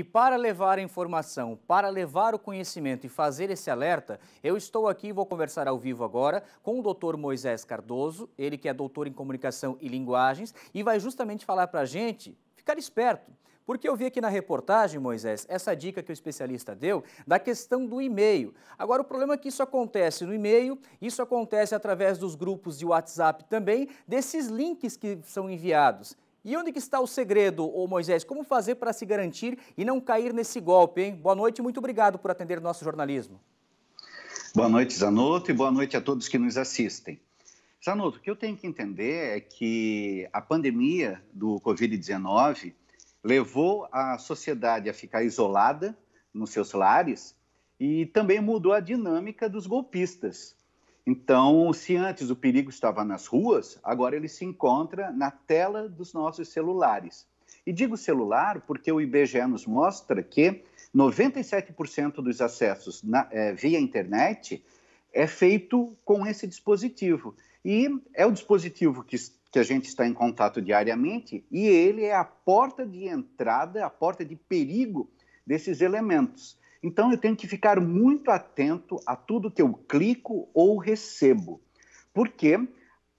E para levar a informação, para levar o conhecimento e fazer esse alerta, eu estou aqui e vou conversar ao vivo agora com o Dr. Moisés Cardoso, ele que é doutor em comunicação e linguagens, e vai justamente falar para a gente ficar esperto. Porque eu vi aqui na reportagem, Moisés, essa dica que o especialista deu da questão do e-mail. Agora, o problema é que isso acontece no e-mail, isso acontece através dos grupos de WhatsApp também, desses links que são enviados. E onde que está o segredo, ô Moisés? Como fazer para se garantir e não cair nesse golpe, hein? Boa noite e muito obrigado por atender o nosso jornalismo. Boa noite, Zanotto, e boa noite a todos que nos assistem. Zanotto, o que eu tenho que entender é que a pandemia do Covid-19 levou a sociedade a ficar isolada nos seus lares e também mudou a dinâmica dos golpistas. Então, se antes o perigo estava nas ruas, agora ele se encontra na tela dos nossos celulares. E digo celular porque o IBGE nos mostra que 97% dos acessos na, é, via internet é feito com esse dispositivo. E é o dispositivo que, que a gente está em contato diariamente e ele é a porta de entrada, a porta de perigo desses elementos. Então eu tenho que ficar muito atento a tudo que eu clico ou recebo, porque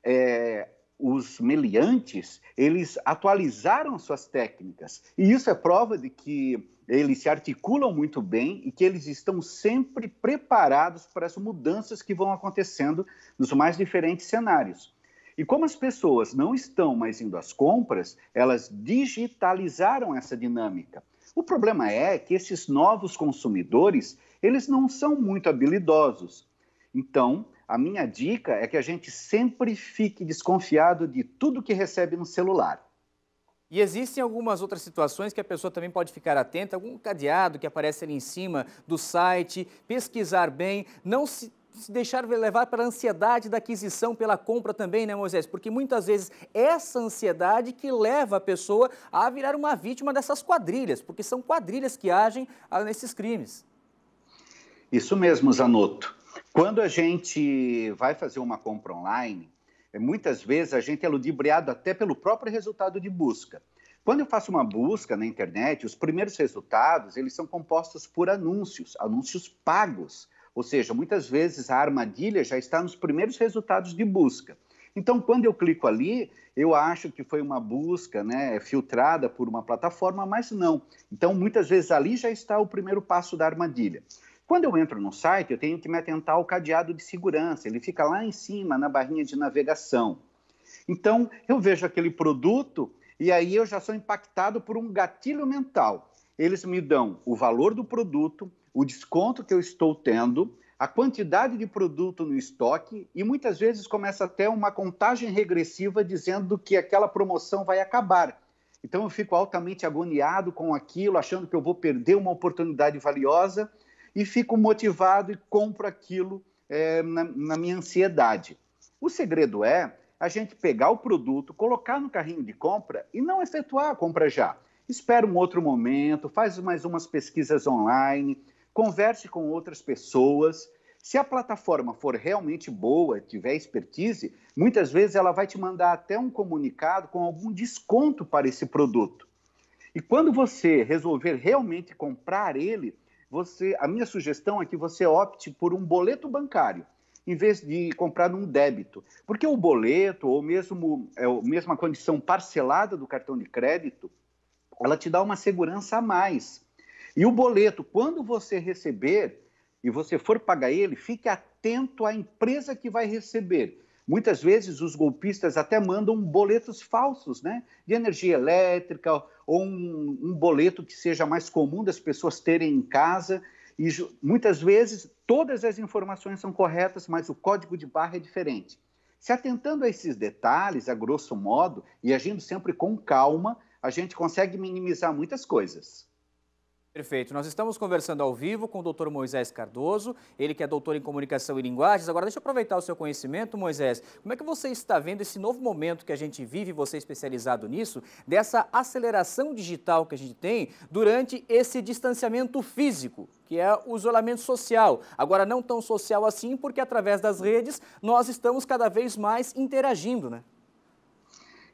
é, os meliantes eles atualizaram suas técnicas e isso é prova de que eles se articulam muito bem e que eles estão sempre preparados para as mudanças que vão acontecendo nos mais diferentes cenários. E como as pessoas não estão mais indo às compras, elas digitalizaram essa dinâmica. O problema é que esses novos consumidores, eles não são muito habilidosos. Então, a minha dica é que a gente sempre fique desconfiado de tudo que recebe no celular. E existem algumas outras situações que a pessoa também pode ficar atenta, algum cadeado que aparece ali em cima do site, pesquisar bem, não se se deixar levar pela ansiedade da aquisição, pela compra também, né, Moisés? Porque muitas vezes essa ansiedade que leva a pessoa a virar uma vítima dessas quadrilhas, porque são quadrilhas que agem ah, nesses crimes. Isso mesmo, Zanotto. Quando a gente vai fazer uma compra online, é, muitas vezes a gente é ludibriado até pelo próprio resultado de busca. Quando eu faço uma busca na internet, os primeiros resultados eles são compostos por anúncios, anúncios pagos. Ou seja, muitas vezes a armadilha já está nos primeiros resultados de busca. Então, quando eu clico ali, eu acho que foi uma busca né, filtrada por uma plataforma, mas não. Então, muitas vezes ali já está o primeiro passo da armadilha. Quando eu entro no site, eu tenho que me atentar ao cadeado de segurança, ele fica lá em cima na barrinha de navegação. Então, eu vejo aquele produto e aí eu já sou impactado por um gatilho mental. Eles me dão o valor do produto, o desconto que eu estou tendo, a quantidade de produto no estoque e muitas vezes começa até uma contagem regressiva dizendo que aquela promoção vai acabar. Então eu fico altamente agoniado com aquilo, achando que eu vou perder uma oportunidade valiosa e fico motivado e compro aquilo é, na, na minha ansiedade. O segredo é a gente pegar o produto, colocar no carrinho de compra e não efetuar a compra já espera um outro momento, faz mais umas pesquisas online, converse com outras pessoas. Se a plataforma for realmente boa, tiver expertise, muitas vezes ela vai te mandar até um comunicado com algum desconto para esse produto. E quando você resolver realmente comprar ele, você, a minha sugestão é que você opte por um boleto bancário, em vez de comprar um débito, porque o boleto ou mesmo é, a mesma condição parcelada do cartão de crédito, ela te dá uma segurança a mais. E o boleto, quando você receber e você for pagar ele, fique atento à empresa que vai receber. Muitas vezes os golpistas até mandam boletos falsos, né? De energia elétrica ou um, um boleto que seja mais comum das pessoas terem em casa. E muitas vezes todas as informações são corretas, mas o código de barra é diferente. Se atentando a esses detalhes, a grosso modo, e agindo sempre com calma, a gente consegue minimizar muitas coisas. Perfeito. Nós estamos conversando ao vivo com o doutor Moisés Cardoso, ele que é doutor em comunicação e linguagens. Agora, deixa eu aproveitar o seu conhecimento, Moisés. Como é que você está vendo esse novo momento que a gente vive, você é especializado nisso, dessa aceleração digital que a gente tem durante esse distanciamento físico, que é o isolamento social? Agora, não tão social assim, porque através das redes nós estamos cada vez mais interagindo, né?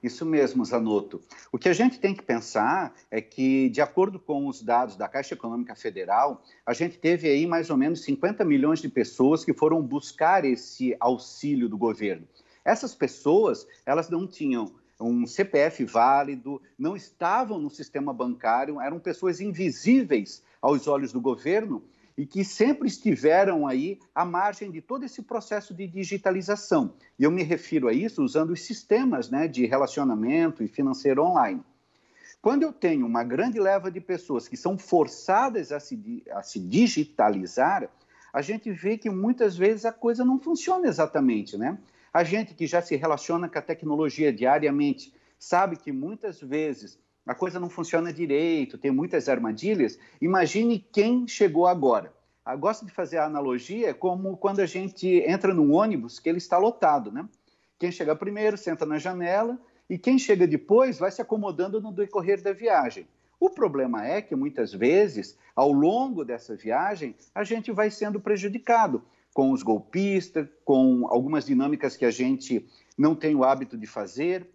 Isso mesmo, Zanotto. O que a gente tem que pensar é que, de acordo com os dados da Caixa Econômica Federal, a gente teve aí mais ou menos 50 milhões de pessoas que foram buscar esse auxílio do governo. Essas pessoas, elas não tinham um CPF válido, não estavam no sistema bancário, eram pessoas invisíveis aos olhos do governo e que sempre estiveram aí à margem de todo esse processo de digitalização. E eu me refiro a isso usando os sistemas né, de relacionamento e financeiro online. Quando eu tenho uma grande leva de pessoas que são forçadas a se, a se digitalizar, a gente vê que muitas vezes a coisa não funciona exatamente, né? A gente que já se relaciona com a tecnologia diariamente sabe que muitas vezes a coisa não funciona direito, tem muitas armadilhas. Imagine quem chegou agora. Eu ah, gosto de fazer a analogia como quando a gente entra num ônibus que ele está lotado, né? Quem chega primeiro senta na janela e quem chega depois vai se acomodando no decorrer da viagem. O problema é que muitas vezes, ao longo dessa viagem, a gente vai sendo prejudicado com os golpistas, com algumas dinâmicas que a gente não tem o hábito de fazer,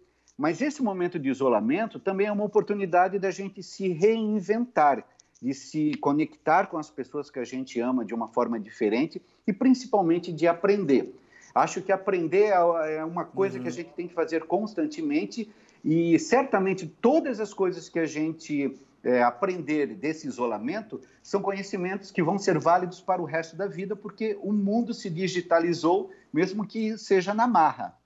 mas esse momento de isolamento também é uma oportunidade da gente se reinventar, de se conectar com as pessoas que a gente ama de uma forma diferente e principalmente de aprender. Acho que aprender é, é uma coisa uhum. que a uhum. gente tem que fazer constantemente e certamente todas as coisas que a gente é, aprender desse isolamento são conhecimentos que vão ser válidos para o resto da vida, porque o mundo se digitalizou, mesmo que seja na marra.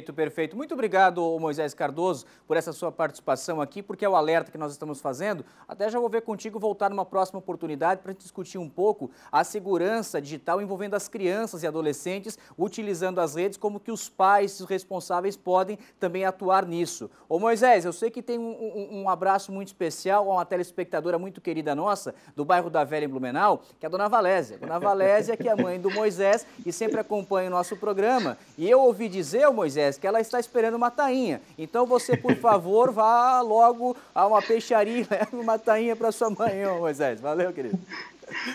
Perfeito, perfeito. Muito obrigado, Moisés Cardoso, por essa sua participação aqui, porque é o alerta que nós estamos fazendo. Até já vou ver contigo voltar numa próxima oportunidade para discutir um pouco a segurança digital envolvendo as crianças e adolescentes utilizando as redes, como que os pais, os responsáveis podem também atuar nisso. Ô Moisés, eu sei que tem um, um, um abraço muito especial a uma telespectadora muito querida nossa, do bairro da Velha em Blumenau, que é a dona Valésia. Dona Valésia, que é a mãe do Moisés e sempre acompanha o nosso programa. E eu ouvi dizer, Moisés, que Ela está esperando uma tainha. Então você, por favor, vá logo a uma peixaria e leve uma tainha para sua mãe, ô Moisés. Valeu, querido.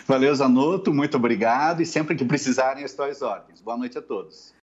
Valeu, Zanotto. Muito obrigado. E sempre que precisarem, estou às ordens. Boa noite a todos.